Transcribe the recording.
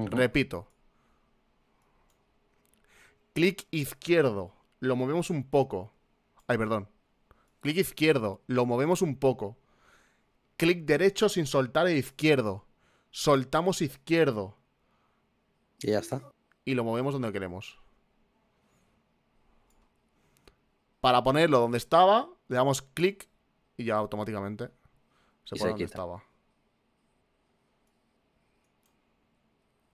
Repito. Clic izquierdo. Lo movemos un poco. Ay, perdón. Clic izquierdo. Lo movemos un poco. Clic derecho sin soltar el izquierdo. Soltamos izquierdo. Y ya está. Y lo movemos donde queremos. Para ponerlo donde estaba, le damos clic y ya automáticamente se pone donde estaba.